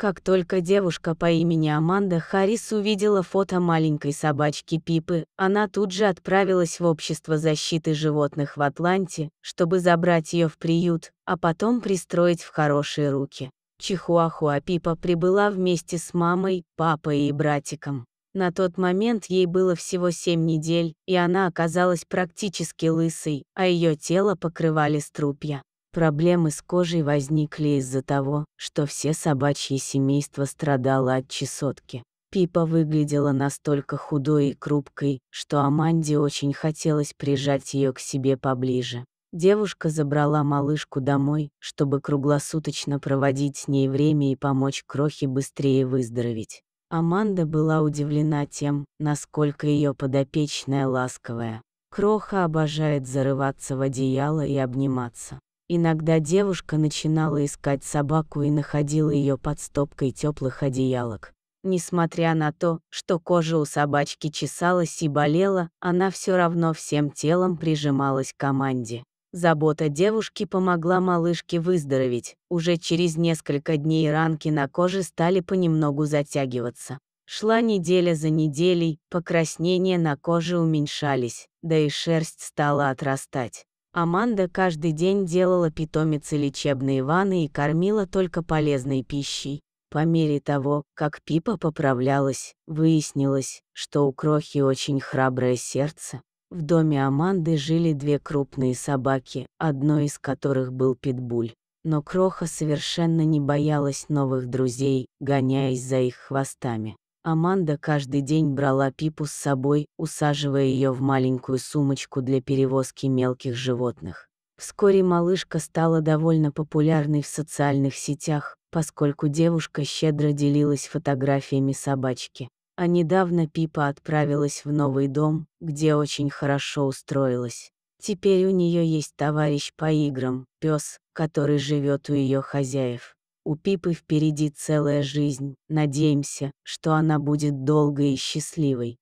Как только девушка по имени Аманда Харрис увидела фото маленькой собачки Пипы, она тут же отправилась в Общество защиты животных в Атланте, чтобы забрать ее в приют, а потом пристроить в хорошие руки. Чихуахуа Пипа прибыла вместе с мамой, папой и братиком. На тот момент ей было всего 7 недель, и она оказалась практически лысой, а ее тело покрывали струпья. Проблемы с кожей возникли из-за того, что все собачьи семейства страдало от чесотки. Пипа выглядела настолько худой и крупкой, что Аманде очень хотелось прижать ее к себе поближе. Девушка забрала малышку домой, чтобы круглосуточно проводить с ней время и помочь Крохе быстрее выздороветь. Аманда была удивлена тем, насколько ее подопечная ласковая. Кроха обожает зарываться в одеяло и обниматься. Иногда девушка начинала искать собаку и находила ее под стопкой теплых одеялок. Несмотря на то, что кожа у собачки чесалась и болела, она все равно всем телом прижималась к команде. Забота девушки помогла малышке выздороветь. Уже через несколько дней ранки на коже стали понемногу затягиваться. Шла неделя за неделей, покраснения на коже уменьшались, да и шерсть стала отрастать. Аманда каждый день делала питомице лечебные ванны и кормила только полезной пищей. По мере того, как Пипа поправлялась, выяснилось, что у Крохи очень храброе сердце. В доме Аманды жили две крупные собаки, одной из которых был питбуль. Но Кроха совершенно не боялась новых друзей, гоняясь за их хвостами. Аманда каждый день брала Пипу с собой, усаживая ее в маленькую сумочку для перевозки мелких животных. Вскоре малышка стала довольно популярной в социальных сетях, поскольку девушка щедро делилась фотографиями собачки. А недавно Пипа отправилась в новый дом, где очень хорошо устроилась. Теперь у нее есть товарищ по играм, пес, который живет у ее хозяев. У Пипы впереди целая жизнь, надеемся, что она будет долгой и счастливой.